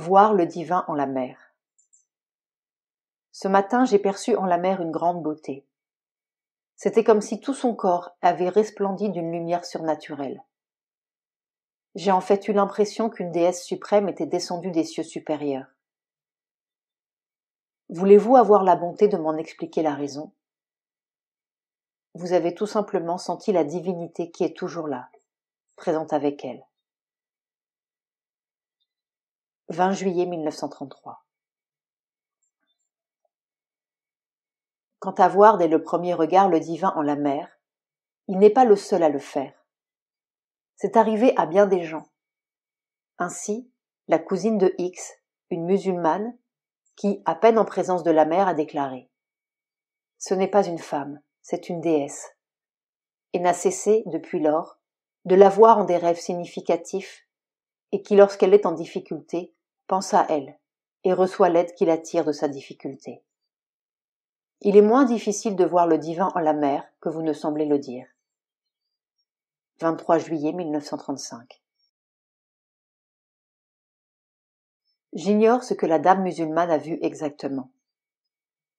Voir le divin en la mer. Ce matin, j'ai perçu en la mer une grande beauté. C'était comme si tout son corps avait resplendi d'une lumière surnaturelle. J'ai en fait eu l'impression qu'une déesse suprême était descendue des cieux supérieurs. Voulez-vous avoir la bonté de m'en expliquer la raison Vous avez tout simplement senti la divinité qui est toujours là, présente avec elle. 20 juillet 1933. Quant à voir dès le premier regard le divin en la mer, il n'est pas le seul à le faire. C'est arrivé à bien des gens. Ainsi, la cousine de X, une musulmane, qui, à peine en présence de la mère, a déclaré Ce n'est pas une femme, c'est une déesse. Et n'a cessé, depuis lors, de la voir en des rêves significatifs, et qui, lorsqu'elle est en difficulté, pense à elle et reçoit l'aide la tire de sa difficulté. Il est moins difficile de voir le divin en la mer que vous ne semblez le dire. 23 juillet 1935. J'ignore ce que la dame musulmane a vu exactement.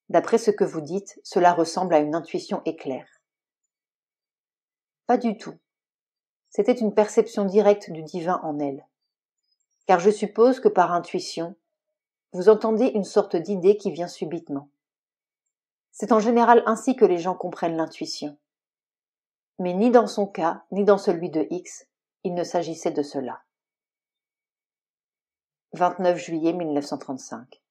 D'après ce que vous dites, cela ressemble à une intuition éclair. Pas du tout. C'était une perception directe du divin en elle car je suppose que par intuition, vous entendez une sorte d'idée qui vient subitement. C'est en général ainsi que les gens comprennent l'intuition. Mais ni dans son cas, ni dans celui de X, il ne s'agissait de cela. 29 juillet 1935.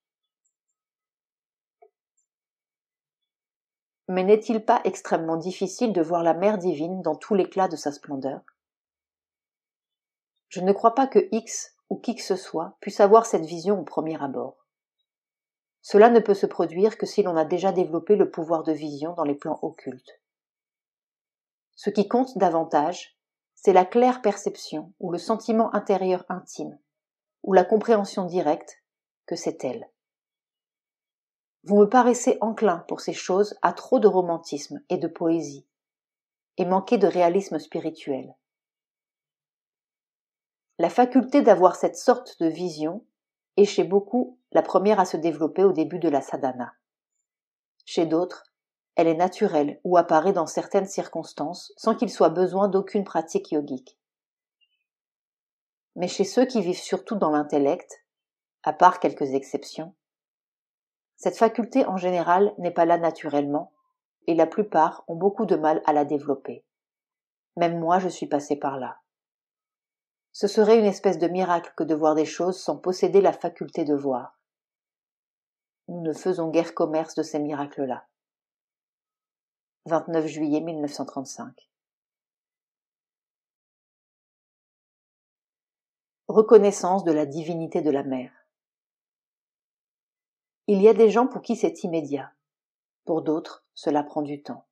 Mais n'est-il pas extrêmement difficile de voir la mère divine dans tout l'éclat de sa splendeur Je ne crois pas que X ou qui que ce soit puisse avoir cette vision au premier abord. Cela ne peut se produire que si l'on a déjà développé le pouvoir de vision dans les plans occultes. Ce qui compte davantage, c'est la claire perception ou le sentiment intérieur intime, ou la compréhension directe que c'est elle. Vous me paraissez enclin pour ces choses à trop de romantisme et de poésie, et manquer de réalisme spirituel. La faculté d'avoir cette sorte de vision est chez beaucoup la première à se développer au début de la sadhana. Chez d'autres, elle est naturelle ou apparaît dans certaines circonstances sans qu'il soit besoin d'aucune pratique yogique. Mais chez ceux qui vivent surtout dans l'intellect, à part quelques exceptions, cette faculté en général n'est pas là naturellement et la plupart ont beaucoup de mal à la développer. Même moi je suis passée par là. Ce serait une espèce de miracle que de voir des choses sans posséder la faculté de voir. Nous ne faisons guère commerce de ces miracles-là. 29 juillet 1935. Reconnaissance de la divinité de la mer. Il y a des gens pour qui c'est immédiat. Pour d'autres, cela prend du temps.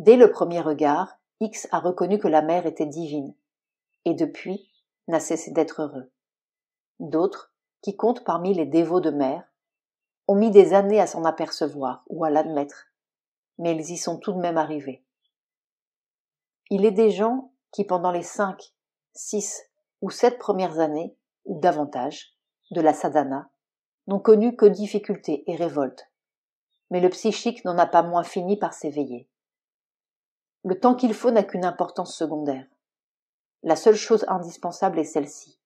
Dès le premier regard, X a reconnu que la mer était divine, et depuis n'a cessé d'être heureux. D'autres, qui comptent parmi les dévots de mère, ont mis des années à s'en apercevoir ou à l'admettre, mais ils y sont tout de même arrivés. Il est des gens qui, pendant les cinq, six ou sept premières années, ou davantage, de la sadhana, n'ont connu que difficultés et révoltes, mais le psychique n'en a pas moins fini par s'éveiller. Le temps qu'il faut n'a qu'une importance secondaire. La seule chose indispensable est celle-ci.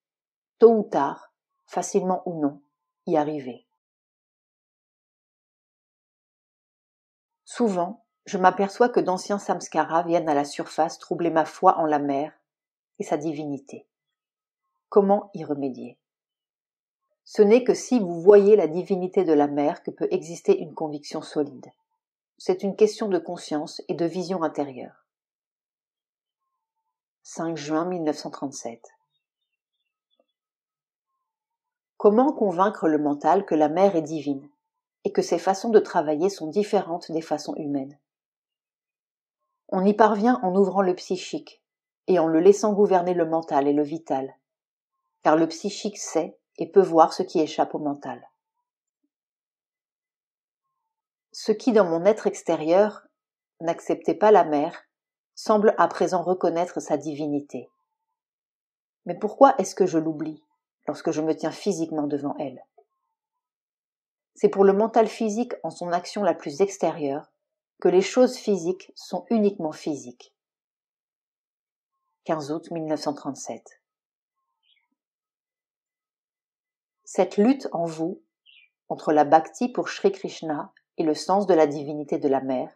Tôt ou tard, facilement ou non, y arriver. Souvent, je m'aperçois que d'anciens samskaras viennent à la surface troubler ma foi en la mer et sa divinité. Comment y remédier Ce n'est que si vous voyez la divinité de la mer que peut exister une conviction solide. C'est une question de conscience et de vision intérieure. 5 juin 1937. Comment convaincre le mental que la mère est divine et que ses façons de travailler sont différentes des façons humaines On y parvient en ouvrant le psychique et en le laissant gouverner le mental et le vital, car le psychique sait et peut voir ce qui échappe au mental. Ce qui dans mon être extérieur n'acceptait pas la mère semble à présent reconnaître sa divinité. Mais pourquoi est-ce que je l'oublie lorsque je me tiens physiquement devant elle C'est pour le mental physique en son action la plus extérieure que les choses physiques sont uniquement physiques. 15 août 1937 cette lutte en vous entre la bhakti pour Sri Krishna et le sens de la divinité de la mère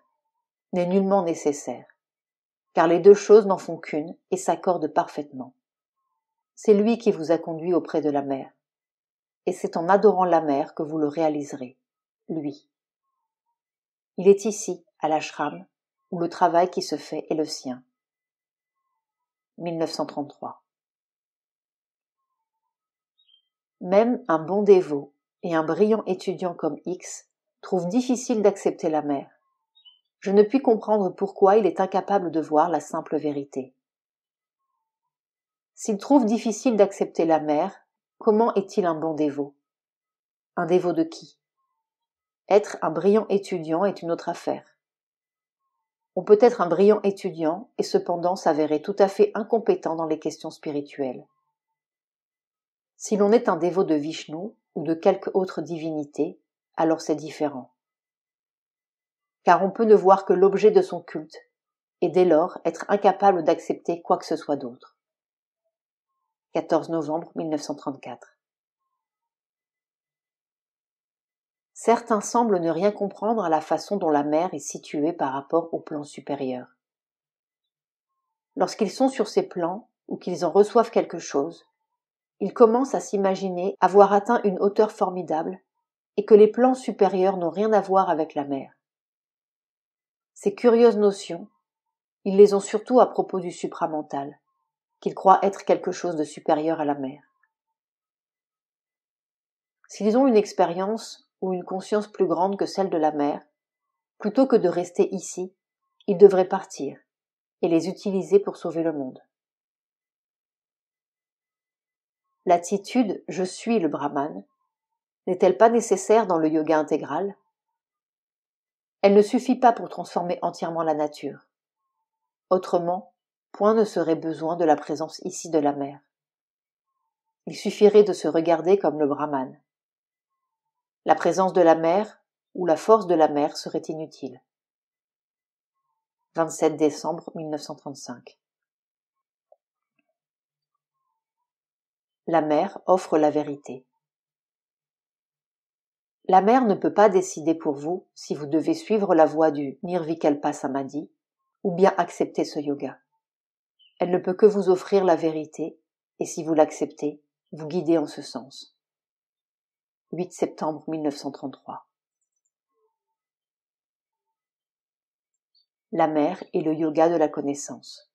n'est nullement nécessaire car les deux choses n'en font qu'une et s'accordent parfaitement. C'est lui qui vous a conduit auprès de la mer, et c'est en adorant la mer que vous le réaliserez, lui. Il est ici, à l'ashram, où le travail qui se fait est le sien. 1933. Même un bon dévot et un brillant étudiant comme X trouve difficile d'accepter la mer. Je ne puis comprendre pourquoi il est incapable de voir la simple vérité. S'il trouve difficile d'accepter la mère, comment est-il un bon dévot Un dévot de qui Être un brillant étudiant est une autre affaire. On peut être un brillant étudiant et cependant s'avérer tout à fait incompétent dans les questions spirituelles. Si l'on est un dévot de Vishnu ou de quelque autre divinité, alors c'est différent car on peut ne voir que l'objet de son culte, et dès lors être incapable d'accepter quoi que ce soit d'autre. 14 novembre 1934. Certains semblent ne rien comprendre à la façon dont la mer est située par rapport au plan supérieur. Lorsqu'ils sont sur ces plans, ou qu'ils en reçoivent quelque chose, ils commencent à s'imaginer avoir atteint une hauteur formidable et que les plans supérieurs n'ont rien à voir avec la mer. Ces curieuses notions, ils les ont surtout à propos du supramental, qu'ils croient être quelque chose de supérieur à la mer. S'ils ont une expérience ou une conscience plus grande que celle de la mer, plutôt que de rester ici, ils devraient partir et les utiliser pour sauver le monde. L'attitude je suis le brahman n'est-elle pas nécessaire dans le yoga intégral elle ne suffit pas pour transformer entièrement la nature. Autrement, point ne serait besoin de la présence ici de la mer. Il suffirait de se regarder comme le brahman. La présence de la mer ou la force de la mer serait inutile. 27 décembre 1935. La mer offre la vérité. La mère ne peut pas décider pour vous si vous devez suivre la voie du Nirvikalpa Samadhi ou bien accepter ce yoga. Elle ne peut que vous offrir la vérité et si vous l'acceptez, vous guider en ce sens. 8 septembre 1933 La mère et le yoga de la connaissance.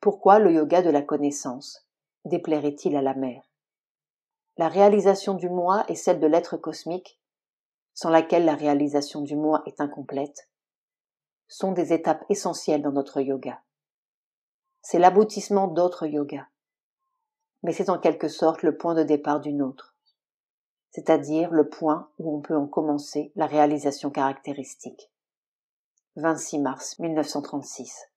Pourquoi le yoga de la connaissance déplairait-il à la mère la réalisation du moi et celle de l'être cosmique, sans laquelle la réalisation du moi est incomplète, sont des étapes essentielles dans notre yoga. C'est l'aboutissement d'autres yogas, mais c'est en quelque sorte le point de départ d'une autre, c'est-à-dire le point où on peut en commencer la réalisation caractéristique. 26 mars 1936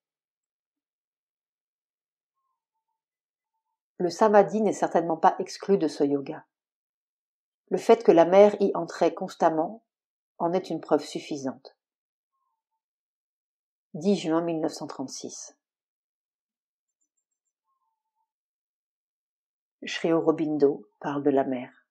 Le samadhi n'est certainement pas exclu de ce yoga. Le fait que la mer y entrait constamment en est une preuve suffisante. 10 juin 1936 Sri Aurobindo parle de la mer.